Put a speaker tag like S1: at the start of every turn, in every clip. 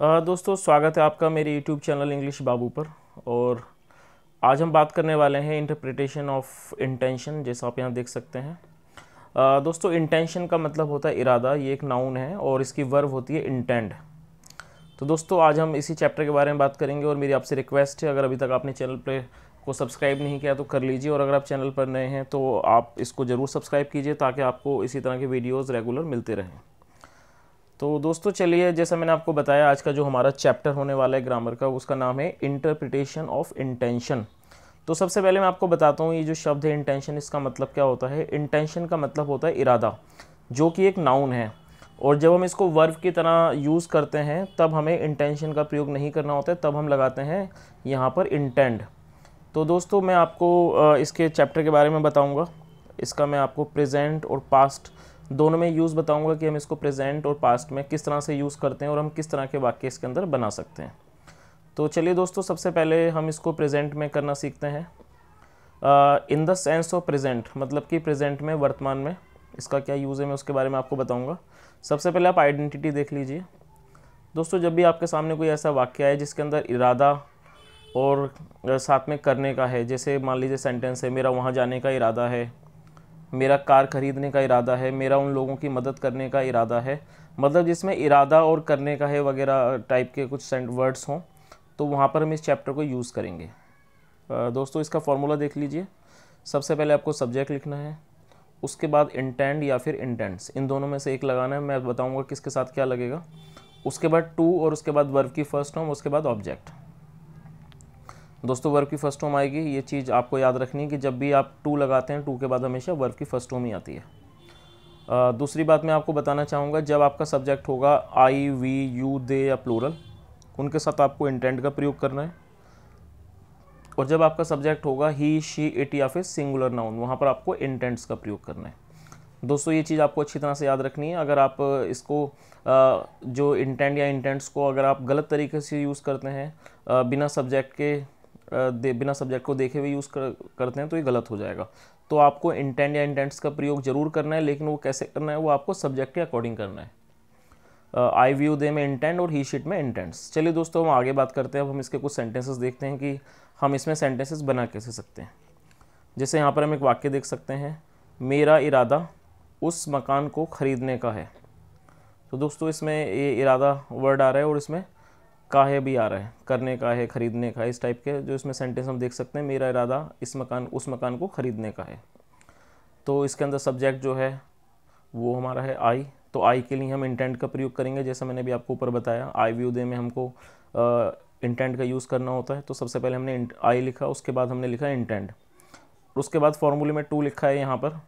S1: दोस्तों स्वागत है आपका मेरे YouTube चैनल इंग्लिश बाबू पर और आज हम बात करने वाले हैं इंटरप्रिटेशन ऑफ इंटेंशन जैसा आप यहाँ देख सकते हैं दोस्तों इंटेंशन का मतलब होता है इरादा ये एक नाउन है और इसकी वर्ब होती है इंटेंड तो दोस्तों आज हम इसी चैप्टर के बारे में बात करेंगे और मेरी आपसे रिक्वेस्ट है अगर अभी तक आपने चैनल पर को सब्सक्राइब नहीं किया तो कर लीजिए और अगर आप चैनल पर नए हैं तो आप इसको ज़रूर सब्सक्राइब कीजिए ताकि आपको इसी तरह के वीडियोज़ रेगुलर मिलते रहें तो दोस्तों चलिए जैसा मैंने आपको बताया आज का जो हमारा चैप्टर होने वाला है ग्रामर का उसका नाम है इंटरप्रिटेशन ऑफ इंटेंशन तो सबसे पहले मैं आपको बताता हूँ ये जो शब्द है इंटेंशन इसका मतलब क्या होता है इंटेंशन का मतलब होता है इरादा जो कि एक नाउन है और जब हम इसको वर्ब की तरह यूज़ करते हैं तब हमें इंटेंशन का प्रयोग नहीं करना होता है तब हम लगाते हैं यहाँ पर इंटेंड तो दोस्तों मैं आपको इसके चैप्टर के बारे में बताऊँगा इसका मैं आपको प्रेजेंट और पास्ट दोनों में यूज़ बताऊंगा कि हम इसको प्रेजेंट और पास्ट में किस तरह से यूज़ करते हैं और हम किस तरह के वाक्य इसके अंदर बना सकते हैं तो चलिए दोस्तों सबसे पहले हम इसको प्रेजेंट में करना सीखते हैं in the sense of present मतलब कि प्रेजेंट में वर्तमान में इसका क्या यूज़ है मैं उसके बारे में आपको बताऊँगा सबसे पहले आप आइडेंटिटी देख लीजिए दोस्तों जब भी आपके सामने कोई ऐसा वाक्य है जिसके अंदर इरादा और साथ में करने का है जैसे मान लीजिए सेंटेंस है मेरा वहाँ जाने का इरादा है मेरा कार खरीदने का इरादा है मेरा उन लोगों की मदद करने का इरादा है मतलब जिसमें इरादा और करने का है वगैरह टाइप के कुछ सेंट वर्ड्स हों तो वहाँ पर हम इस चैप्टर को यूज़ करेंगे दोस्तों इसका फॉर्मूला देख लीजिए सबसे पहले आपको सब्जेक्ट लिखना है उसके बाद इंटेंड या फिर इंटेंट्स इन दोनों में से एक लगाना है मैं बताऊँगा किसके साथ क्या लगेगा उसके बाद टू और उसके बाद वर्ब की फर्स्ट फॉर्म उसके बाद ऑब्जेक्ट दोस्तों वर्ब की फर्स्ट होम आएगी ये चीज़ आपको याद रखनी है कि जब भी आप टू लगाते हैं टू के बाद हमेशा वर्ब की फर्स्ट होम ही आती है दूसरी बात मैं आपको बताना चाहूँगा जब आपका सब्जेक्ट होगा आई वी यू दे या प्लूरल उनके साथ आपको इंटेंट का प्रयोग करना है और जब आपका सब्जेक्ट होगा ही शी इट या फिर सिंगुलर नाउन वहाँ पर आपको इंटेंट्स का प्रयोग करना है दोस्तों ये चीज़ आपको अच्छी तरह से याद रखनी है अगर आप इसको जो इंटेंट या इंटेंट्स को अगर आप गलत तरीके से यूज़ करते हैं बिना सब्जेक्ट के बिना सब्जेक्ट को देखे हुए यूज़ कर, करते हैं तो ये गलत हो जाएगा तो आपको इंटेंट या इंटेंट्स का प्रयोग जरूर करना है लेकिन वो कैसे करना है वो आपको सब्जेक्ट के अकॉर्डिंग करना है आई व्यू दे में इंटेंट और ही शीट में इंटेंट्स चलिए दोस्तों हम आगे बात करते हैं अब हम इसके कुछ सेंटेंसेस देखते हैं कि हम इसमें सेंटेंसेस बना कैसे सकते हैं जैसे यहाँ पर हम एक वाक्य देख सकते हैं मेरा इरादा उस मकान को ख़रीदने का है तो दोस्तों इसमें ये इरादा वर्ड आ रहा है और इसमें काहे भी आ रहा है करने का है ख़रीदने का है इस टाइप के जो इसमें सेंटेंस हम देख सकते हैं मेरा इरादा इस मकान उस मकान को ख़रीदने का है तो इसके अंदर सब्जेक्ट जो है वो हमारा है आई तो आई के लिए हम इंटेंट का प्रयोग करेंगे जैसा मैंने भी आपको ऊपर बताया आई व्यू दे में हमको इंटेंट का यूज़ करना होता है तो सबसे पहले हमने आई लिखा उसके बाद हमने लिखा इंटेंट उसके बाद फॉर्मूले में टू लिखा है यहाँ पर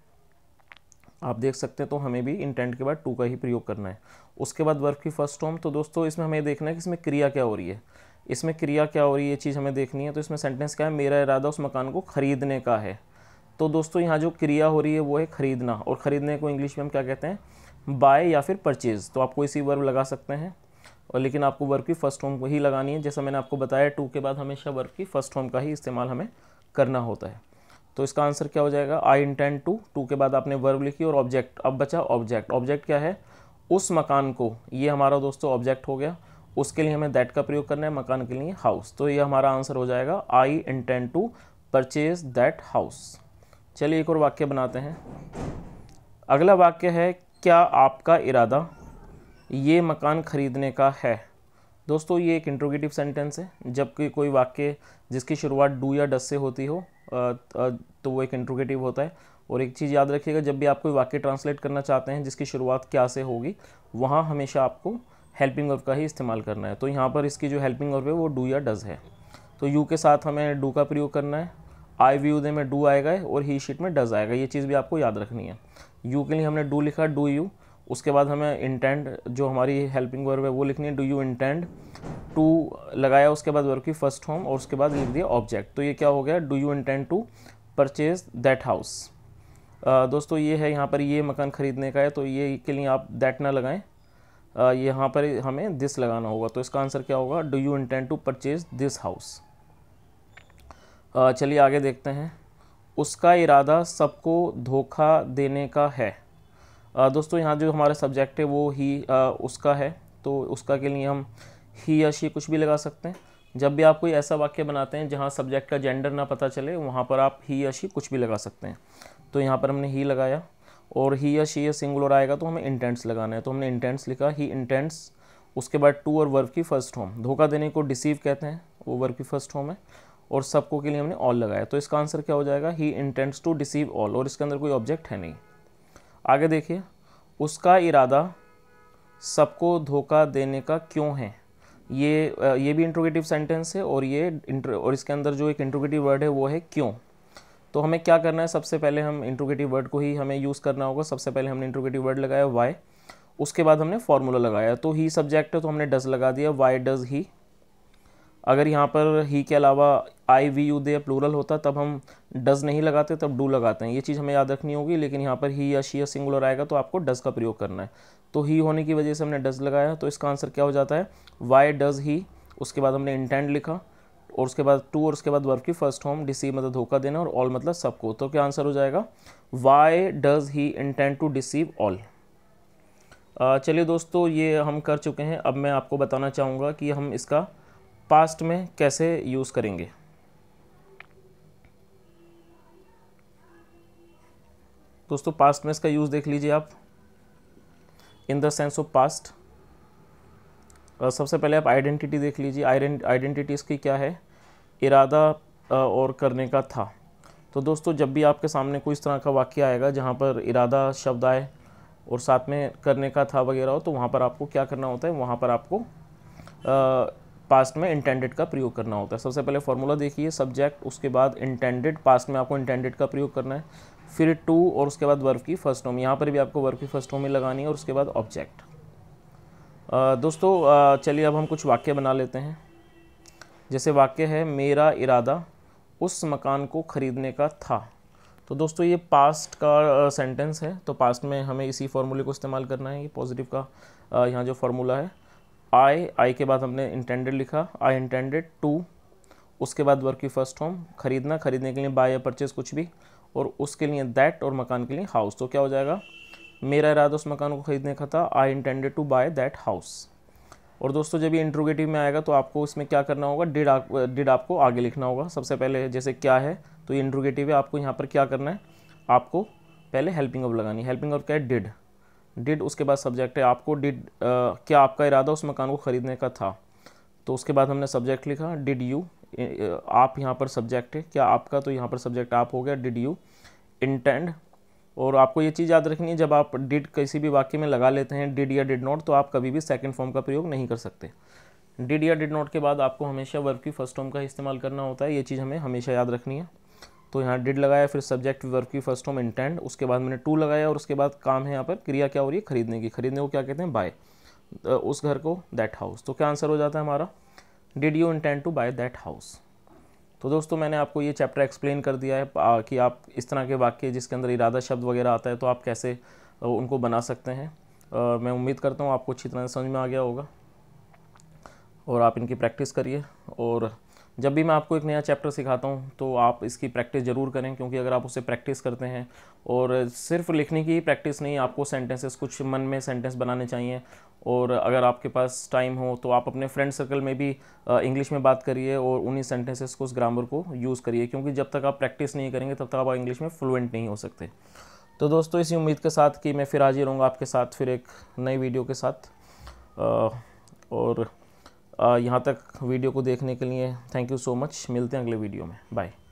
S1: आप देख सकते हैं तो हमें भी इंटेंट के बाद टू का ही प्रयोग करना है उसके बाद वर्क की फर्स्ट होम तो दोस्तों इसमें हमें देखना है कि इसमें क्रिया क्या हो रही है इसमें क्रिया क्या हो रही है ये चीज़ हमें देखनी है तो इसमें सेंटेंस क्या है मेरा इरादा उस मकान को ख़रीदने का है तो दोस्तों यहाँ जो क्रिया हो रही है वो है ख़रीदना और ख़रीदने को इंग्लिश में हम क्या कहते हैं बाय या फिर परचेज़ तो आप कोई सी वर्ब लगा सकते हैं और लेकिन आपको वर्ब की फ़र्स्ट होम को ही लगानी है जैसा मैंने आपको बताया टू के बाद हमेशा वर्ब की फ़र्स्ट होम का ही इस्तेमाल हमें करना होता है तो इसका आंसर क्या हो जाएगा आई इंटेंड टू टू के बाद आपने वर्ब लिखी और ऑब्जेक्ट अब बचा ऑब्जेक्ट ऑब्जेक्ट क्या है उस मकान को ये हमारा दोस्तों ऑब्जेक्ट हो गया उसके लिए हमें दैट का प्रयोग करना है मकान के लिए हाउस तो ये हमारा आंसर हो जाएगा I intend to purchase that house चलिए एक और वाक्य बनाते हैं अगला वाक्य है क्या आपका इरादा ये मकान खरीदने का है दोस्तों ये एक इंट्रोगेटिव सेंटेंस है जबकि कोई वाक्य जिसकी शुरुआत डू या डस से होती हो तो वो एक इंट्रोगेटिव होता है और एक चीज़ याद रखिएगा जब भी आप कोई वाक्य ट्रांसलेट करना चाहते हैं जिसकी शुरुआत क्या से होगी वहाँ हमेशा आपको हेल्पिंग वर्ब का ही इस्तेमाल करना है तो यहाँ पर इसकी जो हेल्पिंग वर्ब है वो डू या डज है तो यू के साथ हमें डू का प्रयोग करना है आई यू दे में डू आएगा और ही शीट में डज आएगा ये चीज़ भी आपको याद रखनी है यू के लिए हमने डू लिखा डू यू उसके बाद हमें इंटेंड जो हमारी हेल्पिंग वर्ब है वो लिखनी है डू यू इंटेंड टू लगाया उसके बाद वर्ब की फर्स्ट होम और उसके बाद लिख दिया ऑब्जेक्ट तो ये क्या हो गया do you intend to purchase that house दोस्तों ये है यहाँ पर ये मकान ख़रीदने का है तो ये के लिए आप दैट ना लगाएं uh, यहाँ पर हमें दिस लगाना होगा तो इसका आंसर क्या होगा do you intend to purchase this house चलिए आगे देखते हैं उसका इरादा सबको धोखा देने का है दोस्तों यहाँ जो हमारा सब्जेक्ट है वो ही आ, उसका है तो उसका के लिए हम ही या शी कुछ भी लगा सकते हैं जब भी आप कोई ऐसा वाक्य बनाते हैं जहाँ सब्जेक्ट का जेंडर ना पता चले वहाँ पर आप ही या शी कुछ भी लगा सकते हैं तो यहाँ पर हमने ही लगाया और ही या शी या सिंगुलर आएगा तो हमें इंटेंट्स लगाना है तो हमने इंटेंट्स लिखा ही इंटेंट्स उसके बाद टू और वर्ब की फर्स्ट होम धोखा देने को डिसीव कहते हैं वो वर्ब की फर्स्ट होम है और सबको के लिए हमने ऑल लगाया तो इसका आंसर क्या हो जाएगा he intends to deceive all और इसके अंदर कोई ऑब्जेक्ट है नहीं आगे देखिए उसका इरादा सबको धोखा देने का क्यों है ये ये भी इंट्रोगेटिव सेंटेंस है और ये और इसके अंदर जो एक इंट्रोगेटिव वर्ड है वो है क्यों तो हमें क्या करना है सबसे पहले हम इंट्रोगेटिव वर्ड को ही हमें यूज़ करना होगा सबसे पहले हमने इंट्रोगेटिव वर्ड लगाया वाई उसके बाद हमने फॉर्मूला लगाया तो ही सब्जेक्ट है तो हमने डज लगा दिया वाई डज ही अगर यहाँ पर ही के अलावा I we you they plural होता तब हम डज नहीं लगाते तब डू लगाते हैं ये चीज़ हमें याद रखनी होगी लेकिन यहाँ पर ही या शी या सिंगुलर आएगा तो आपको डज का प्रयोग करना है तो ही होने की वजह से हमने डज लगाया तो इसका आंसर क्या हो जाता है वाई डज ही उसके बाद हमने इंटेंट लिखा और उसके बाद टू और उसके बाद वर्क की फर्स्ट होम डिसीव मतलब धोखा देना और ऑल मतलब सबको तो क्या आंसर हो जाएगा why does he intent to deceive all चलिए दोस्तों ये हम कर चुके हैं अब मैं आपको बताना चाहूँगा कि हम इसका पास्ट में कैसे यूज़ करेंगे दोस्तों पास्ट में इसका यूज़ देख लीजिए आप in the sense of past सबसे पहले आप आइडेंटिटी देख लीजिए आइडेंटिटी इसकी क्या है इरादा और करने का था तो दोस्तों जब भी आपके सामने कोई इस तरह का वाक्य आएगा जहाँ पर इरादा शब्द आए और साथ में करने का था वगैरह हो तो वहाँ पर आपको क्या करना होता है वहाँ पर आपको पास्ट में इंटेंडेड का प्रयोग करना होता है सबसे पहले फॉर्मूला देखिए सब्जेक्ट उसके बाद इंटेंडेड पास्ट में आपको इंटेंडेड का प्रयोग करना है फिर टू और उसके बाद वर्ब की फर्स्ट होम यहाँ पर भी आपको वर्ब की फर्स्ट होम ही लगानी है और उसके बाद ऑब्जेक्ट दोस्तों चलिए अब हम कुछ वाक्य बना लेते हैं जैसे वाक्य है मेरा इरादा उस मकान को ख़रीदने का था तो दोस्तों ये पास्ट का सेंटेंस है तो पास्ट में हमें इसी फार्मूले को इस्तेमाल करना है ये पॉजिटिव का यहाँ जो फार्मूला है आई आई के बाद हमने इंटेंडेड लिखा आई इंटेंडेड टू उसके बाद वर्क की फर्स्ट होम खरीदना खरीदने के लिए बाय या परचेज कुछ भी और उसके लिए दैट और मकान के लिए हाउस तो क्या हो जाएगा मेरा इरादा उस मकान को ख़रीदने का था I intended to buy that house और दोस्तों जब ये इंट्रोगेटिव में आएगा तो आपको इसमें क्या करना होगा डिड आप डिड आपको आगे लिखना होगा सबसे पहले जैसे क्या है तो ये इंट्रोगेटिव है आपको यहाँ पर क्या करना है आपको पहले हेल्पिंग ऑफ लगानी हेल्पिंग ऑफ क्या है डिड डिड उसके बाद सब्जेक्ट है आपको डिड क्या आपका इरादा उस मकान को ख़रीदने का था तो उसके बाद हमने सब्जेक्ट लिखा डिड यू आप यहाँ पर सब्जेक्ट है क्या आपका तो यहाँ पर सब्जेक्ट आप हो गया डिड यू इंटेंड और आपको ये चीज़ याद रखनी है जब आप डिड किसी भी वाक्य में लगा लेते हैं डिड या डिड नॉट तो आप कभी भी सेकेंड फॉर्म का प्रयोग नहीं कर सकते डिड या डिड नॉट के बाद आपको हमेशा वर्ब की फर्स्ट फॉर्म का इस्तेमाल करना होता है ये चीज़ हमें हमेशा याद रखनी है तो यहाँ डिड लगाया फिर सब्जेक्ट वर्क की फर्स्ट होम इंटेंड उसके बाद मैंने टू लगाया और उसके बाद काम है यहाँ पर क्रिया क्या हो रही है खरीदने की खरीदने को क्या कहते हैं बाय उस घर को दैट हाउस तो क्या आंसर हो जाता है हमारा did you intend to buy that house तो दोस्तों मैंने आपको ये चैप्टर एक्सप्लेन कर दिया है कि आप इस तरह के वाक्य जिसके अंदर इरादा शब्द वगैरह आता है तो आप कैसे उनको बना सकते हैं मैं उम्मीद करता हूँ आपको अच्छी तरह से समझ में आ गया होगा और आप इनकी प्रैक्टिस करिए और जब भी मैं आपको एक नया चैप्टर सिखाता हूँ तो आप इसकी प्रैक्टिस ज़रूर करें क्योंकि अगर आप उसे प्रैक्टिस करते हैं और सिर्फ लिखने की प्रैक्टिस नहीं आपको सेंटेंसेस कुछ मन में सेंटेंस बनाने चाहिए और अगर आपके पास टाइम हो तो आप अपने फ्रेंड सर्कल में भी इंग्लिश में बात करिए और उन्हीं सेंटेंसेस को उस ग्रामर को यूज़ करिए क्योंकि जब तक आप प्रैक्टिस नहीं करेंगे तब तक आप इंग्लिश में फ्लुएंट नहीं हो सकते तो दोस्तों इसी उम्मीद के साथ कि मैं फिर हाजिर रहूँगा आपके साथ फिर एक नई वीडियो के साथ और यहाँ तक वीडियो को देखने के लिए थैंक यू सो मच मिलते हैं अगले वीडियो में बाय